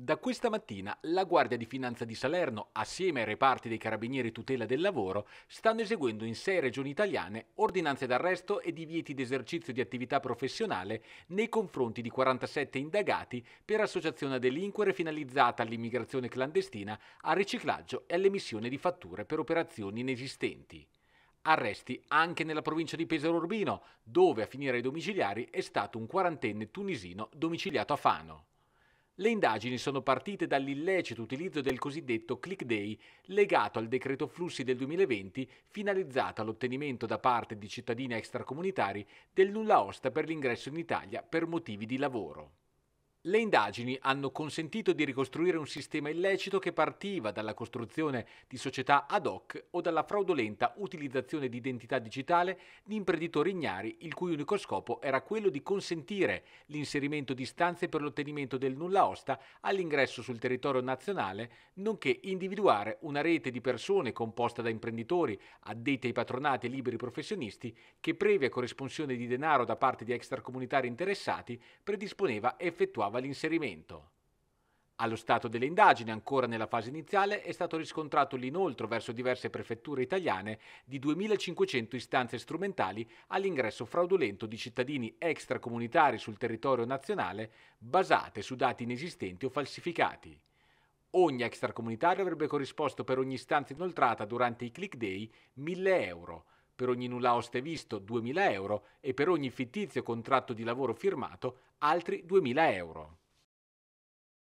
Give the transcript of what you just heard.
Da questa mattina la Guardia di Finanza di Salerno, assieme ai reparti dei Carabinieri Tutela del Lavoro, stanno eseguendo in sei regioni italiane ordinanze d'arresto e divieti di esercizio di attività professionale nei confronti di 47 indagati per associazione a delinquere finalizzata all'immigrazione clandestina, al riciclaggio e all'emissione di fatture per operazioni inesistenti. Arresti anche nella provincia di Pesaro Urbino, dove a finire ai domiciliari è stato un quarantenne tunisino domiciliato a Fano. Le indagini sono partite dall'illecito utilizzo del cosiddetto click day legato al decreto flussi del 2020 finalizzato all'ottenimento da parte di cittadini extracomunitari del nulla osta per l'ingresso in Italia per motivi di lavoro. Le indagini hanno consentito di ricostruire un sistema illecito che partiva dalla costruzione di società ad hoc o dalla fraudolenta utilizzazione di identità digitale di imprenditori ignari il cui unico scopo era quello di consentire l'inserimento di stanze per l'ottenimento del nulla osta all'ingresso sul territorio nazionale, nonché individuare una rete di persone composta da imprenditori, addetti ai patronati e liberi professionisti che previa corrisponsione di denaro da parte di extracomunitari interessati predisponeva e effettuava effettuava l'inserimento. Allo stato delle indagini, ancora nella fase iniziale, è stato riscontrato l'inoltro verso diverse prefetture italiane di 2.500 istanze strumentali all'ingresso fraudolento di cittadini extracomunitari sul territorio nazionale basate su dati inesistenti o falsificati. Ogni extracomunitario avrebbe corrisposto per ogni istanza inoltrata durante i click day 1.000 euro, per ogni nulla oste visto 2.000 euro e per ogni fittizio contratto di lavoro firmato altri 2.000 euro.